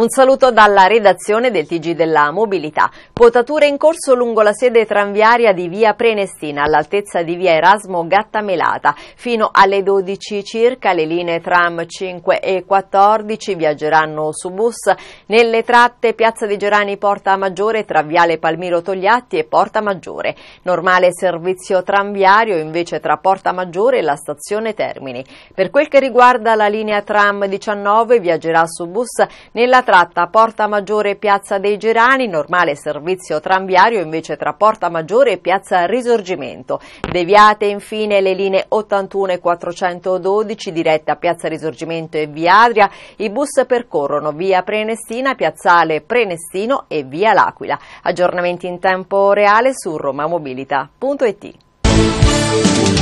Un saluto dalla redazione del Tg della Mobilità. Potature in corso lungo la sede tranviaria di via Prenestina all'altezza di via Erasmo Gattamelata. Fino alle 12 circa le linee tram 5 e 14 viaggeranno su bus nelle tratte Piazza di Gerani Porta Maggiore tra viale Palmiro Togliatti e Porta Maggiore. Normale servizio tranviario invece tra Porta Maggiore e la stazione Termini. Per quel che riguarda la linea tram 19 viaggerà su bus nella tratta Porta Maggiore e Piazza dei Gerani, normale servizio tranviario invece tra Porta Maggiore e Piazza Risorgimento. Deviate infine le linee 81 e 412 dirette a Piazza Risorgimento e Via Adria. I bus percorrono Via Prenestina, Piazzale Prenestino e Via L'Aquila. Aggiornamenti in tempo reale su romamobilita.it.